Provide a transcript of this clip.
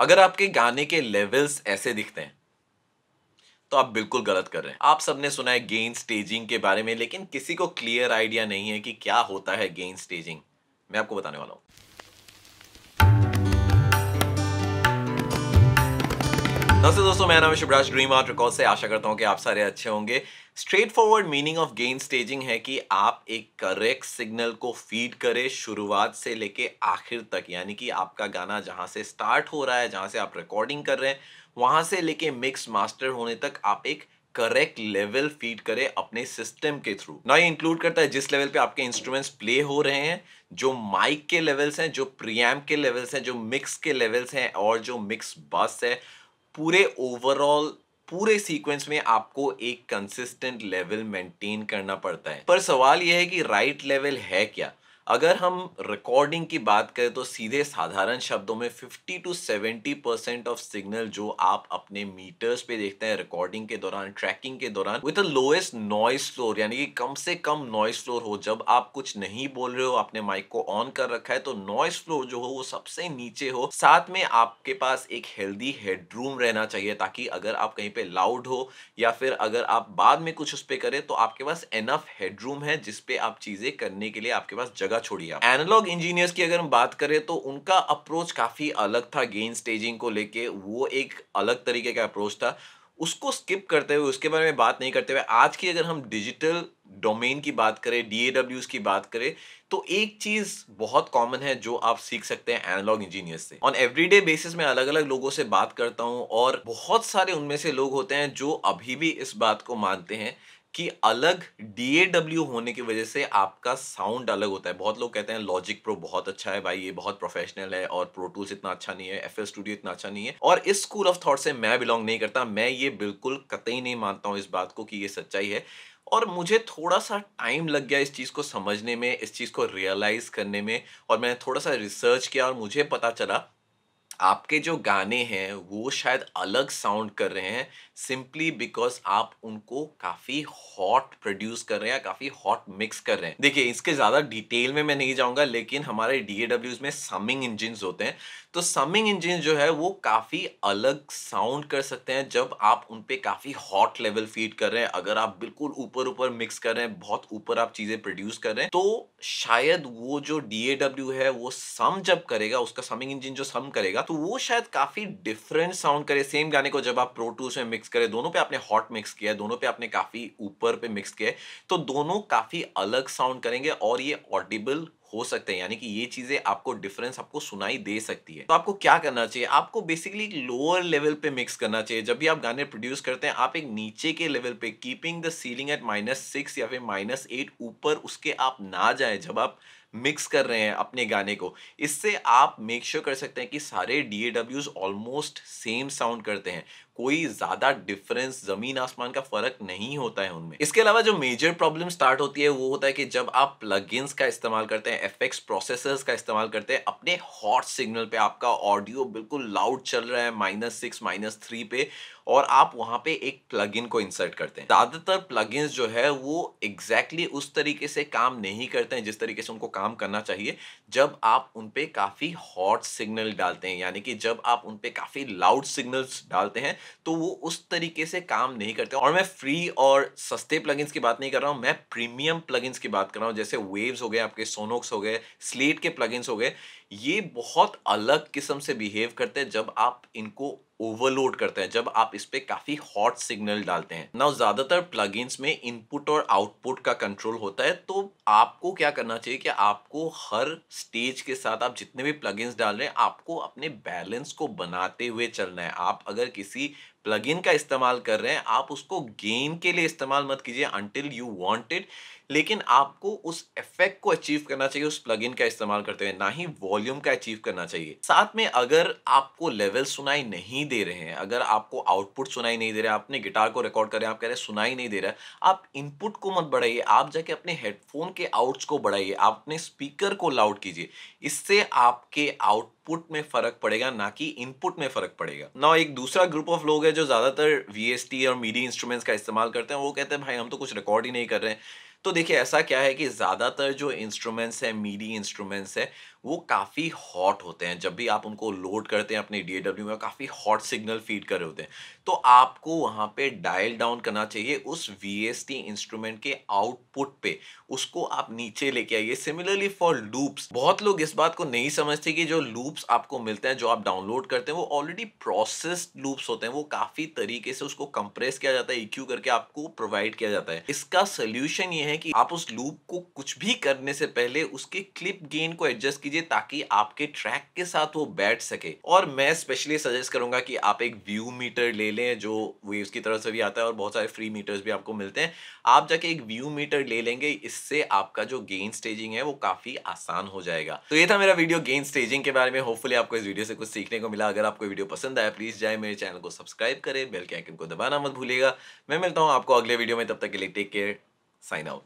अगर आपके गाने के लेवल्स ऐसे दिखते हैं तो आप बिल्कुल गलत कर रहे हैं आप सबने सुना है गेन स्टेजिंग के बारे में लेकिन किसी को क्लियर आइडिया नहीं है कि क्या होता है गेन स्टेजिंग मैं आपको बताने वाला हूं नमस्ते दोस्तों मेरा नाम है शिवराज ड्रीम आर्ट रिकॉर्ड से आशा करता हूँ कि आप सारे अच्छे होंगे straightforward meaning of gain staging है कि आप एक करेक्ट सिग्नल को फीड करें शुरुआत से लेके आखिर तक यानी कि आपका गाना जहाँ से स्टार्ट हो रहा है जहाँ से आप रिकॉर्डिंग कर रहे हैं वहाँ से लेके मिक्स मास्टर होने तक आप एक करेक्ट लेवल फीड करे अपने सिस्टम के थ्रू ना ये इंक्लूड करता है जिस लेवल पे आपके इंस्ट्रूमेंट्स प्ले हो रहे हैं जो माइक के लेवल्स हैं जो प्रियम के लेवल्स हैं जो मिक्स के लेवल्स हैं और जो मिक्स बस है पूरे ओवरऑल पूरे सीक्वेंस में आपको एक कंसिस्टेंट लेवल मेंटेन करना पड़ता है पर सवाल यह है कि राइट right लेवल है क्या अगर हम रिकॉर्डिंग की बात करें तो सीधे साधारण शब्दों में 50 टू 70 परसेंट ऑफ सिग्नल जो आप अपने मीटर्स पे देखते हैं रिकॉर्डिंग के दौरान ट्रैकिंग के दौरान विद लोएस्ट नॉइस फ्लोर यानी कि कम से कम नॉइस फ्लोर हो जब आप कुछ नहीं बोल रहे हो आपने माइक को ऑन कर रखा है तो नॉइस फ्लोर जो हो वो सबसे नीचे हो साथ में आपके पास एक हेल्दी हेडरूम रहना चाहिए ताकि अगर आप कहीं पे लाउड हो या फिर अगर आप बाद में कुछ उस पर करें तो आपके पास एनफ हेडरूम है जिसपे आप चीजें करने के लिए आपके पास जगह जगह छोड़ी आप एनालॉग इंजीनियर्स की अगर हम बात करें तो उनका अप्रोच काफ़ी अलग था गेन स्टेजिंग को लेके वो एक अलग तरीके का अप्रोच था उसको स्किप करते हुए उसके बारे में बात नहीं करते हुए आज की अगर हम डिजिटल डोमेन की बात करें डी की बात करें तो एक चीज़ बहुत कॉमन है जो आप सीख सकते हैं एनालॉग इंजीनियर से ऑन एवरीडे बेसिस में अलग अलग लोगों से बात करता हूं और बहुत सारे उनमें से लोग होते हैं जो अभी भी इस बात को मानते हैं कि अलग डी होने की वजह से आपका साउंड अलग होता है बहुत लोग कहते हैं लॉजिक प्रो बहुत अच्छा है भाई ये बहुत प्रोफेशनल है और प्रो टूल्स इतना अच्छा नहीं है एफ स्टूडियो इतना अच्छा नहीं है और इस स्कूल ऑफ थॉट से मैं बिलोंग नहीं करता मैं ये बिल्कुल कतई नहीं मानता हूँ इस बात को कि ये सच्चाई है और मुझे थोड़ा सा टाइम लग गया इस चीज़ को समझने में इस चीज़ को रियलाइज़ करने में और मैंने थोड़ा सा रिसर्च किया और मुझे पता चला आपके जो गाने हैं वो शायद अलग साउंड कर रहे हैं सिंपली बिकॉज आप उनको काफ़ी हॉट प्रोड्यूस कर रहे हैं काफ़ी हॉट मिक्स कर रहे हैं देखिए इसके ज़्यादा डिटेल में मैं नहीं जाऊंगा लेकिन हमारे डी में समिंग इंजिन होते हैं तो समिंग इंजिन जो है वो काफ़ी अलग साउंड कर सकते हैं जब आप उन काफ़ी हॉट लेवल फीड कर रहे हैं अगर आप बिल्कुल ऊपर ऊपर मिक्स कर रहे हैं बहुत ऊपर आप चीज़ें प्रोड्यूस कर रहे हैं तो शायद वो जो डी है वो सम जब करेगा उसका समिंग इंजिन जो सम करेगा तो वो शायद काफ़ी डिफरेंट साउंड करे सेम गाने को जब आप प्रो टूल्स में मिक्स करें दोनों पे आपने हॉट मिक्स किया है दोनों पे आपने काफ़ी ऊपर पे मिक्स किया है तो दोनों काफ़ी अलग साउंड करेंगे और ये ऑडिबल हो सकते हैं यानी कि ये चीजें आपको डिफरेंस आपको सुनाई दे सकती है तो आपको क्या करना चाहिए आपको बेसिकली लोअर लेवल पे मिक्स करना चाहिए जब भी आप गाने प्रोड्यूस करते हैं आप एक नीचे के लेवल पे keeping the ceiling at minus six या फिर माइनस एट ऊपर उसके आप ना जाए जब आप मिक्स कर रहे हैं अपने गाने को इससे आप मेक श्योर sure कर सकते हैं कि सारे डी ऑलमोस्ट सेम साउंड करते हैं कोई ज्यादा डिफरेंस जमीन आसमान का फर्क नहीं होता है उनमें इसके अलावा जो मेजर प्रॉब्लम स्टार्ट होती है वो होता है कि जब आप प्लग का इस्तेमाल करते हैं एफ प्रोसेसर्स का इस्तेमाल करते हैं अपने हॉट सिग्नल पे आपका ऑडियो बिल्कुल लाउड चल रहा है माइनस सिक्स माइनस थ्री पे और आप वहाँ पे एक प्लग को इंसर्ट करते हैं ज़्यादातर प्लग जो है वो एग्जैक्टली exactly उस तरीके से काम नहीं करते हैं जिस तरीके से उनको काम करना चाहिए जब आप उन काफ़ी हॉट सिग्नल डालते हैं यानी कि जब आप उन काफ़ी लाउड सिग्नल्स डालते हैं तो वो उस तरीके से काम नहीं करते और मैं फ्री और सस्ते प्लग की बात नहीं कर रहा हूँ मैं प्रीमियम प्लग की बात कर रहा हूँ जैसे वेव्स हो गए आपके सोनोक्स हो गए स्लेट के प्लग हो गए ये बहुत अलग किस्म से बिहेव करते हैं जब आप इनको ओवरलोड करते हैं जब आप इस पर काफ़ी हॉट सिग्नल डालते हैं ना ज़्यादातर प्लग में इनपुट और आउटपुट का कंट्रोल होता है तो आपको क्या करना चाहिए कि आपको हर स्टेज के साथ आप जितने भी प्लग डाल रहे हैं आपको अपने बैलेंस को बनाते हुए चलना है आप अगर किसी प्लगइन का इस्तेमाल कर रहे हैं आप उसको गेन के लिए इस्तेमाल मत कीजिए अनटिल यू वांटेड लेकिन आपको उस इफेक्ट को अचीव करना चाहिए उस प्लगइन का इस्तेमाल करते हुए ना ही वॉल्यूम का अचीव करना चाहिए साथ में अगर आपको लेवल सुनाई नहीं दे रहे हैं अगर आपको आउटपुट सुनाई नहीं दे रहा आपने गिटार को रिकॉर्ड करें आप कह रहे सुनाई नहीं दे रहा आप इनपुट को मत बढ़ाइए आप जाके अपने हेडफोन के आउट्स को बढ़ाइए आप अपने स्पीकर को लाउड कीजिए इससे आपके आउट आउटपुट में फर्क पड़ेगा ना कि इनपुट में फर्क पड़ेगा ना एक दूसरा ग्रुप ऑफ लोग है जो ज्यादातर वी और मीडिया इंस्ट्रूमेंट्स का इस्तेमाल करते हैं वो कहते हैं भाई हम तो कुछ रिकॉर्ड ही नहीं कर रहे हैं तो देखिए ऐसा क्या है कि ज़्यादातर जो इंस्ट्रूमेंट्स हैं मीडी इंस्ट्रूमेंट्स हैं वो काफ़ी हॉट होते हैं जब भी आप उनको लोड करते हैं अपने डी में काफ़ी हॉट सिग्नल फीड कर रहे होते हैं तो आपको वहाँ पे डायल डाउन करना चाहिए उस वी इंस्ट्रूमेंट के आउटपुट पे उसको आप नीचे लेके आइए सिमिलरली फॉर लूप्स बहुत लोग इस बात को नहीं समझते कि जो लूप्स आपको मिलते हैं जो आप डाउनलोड करते हैं वो ऑलरेडी प्रोसेस्ड लूप्स होते हैं वो काफ़ी तरीके से उसको कंप्रेस किया जाता है इक्यू e करके आपको प्रोवाइड किया जाता है इसका सोल्यूशन ये है कि आप उस लूप को कुछ भी करने से पहले उसके क्लिप गेन को एडजस्ट कीजिए कीजिए ताकि आपके ट्रैक के साथ वो बैठ सके और मैं स्पेशली सजेस्ट करूंगा कि आप एक व्यू मीटर ले लें जो वेव्स की तरफ से भी आता है और बहुत सारे फ्री मीटर्स भी आपको मिलते हैं आप जाके एक व्यू मीटर ले लेंगे इससे आपका जो गेन स्टेजिंग है वो काफी आसान हो जाएगा तो ये था मेरा वीडियो गेन स्टेजिंग के बारे में होपफुली आपको इस वीडियो से कुछ सीखने को मिला अगर आपको वीडियो पसंद आया प्लीज जाए मेरे चैनल को सब्सक्राइब करें बेल के आइकन को दबाना मत भूलिएगा मैं मिलता हूँ आपको अगले वीडियो में तब तक के लिए टेक केयर साइन आउट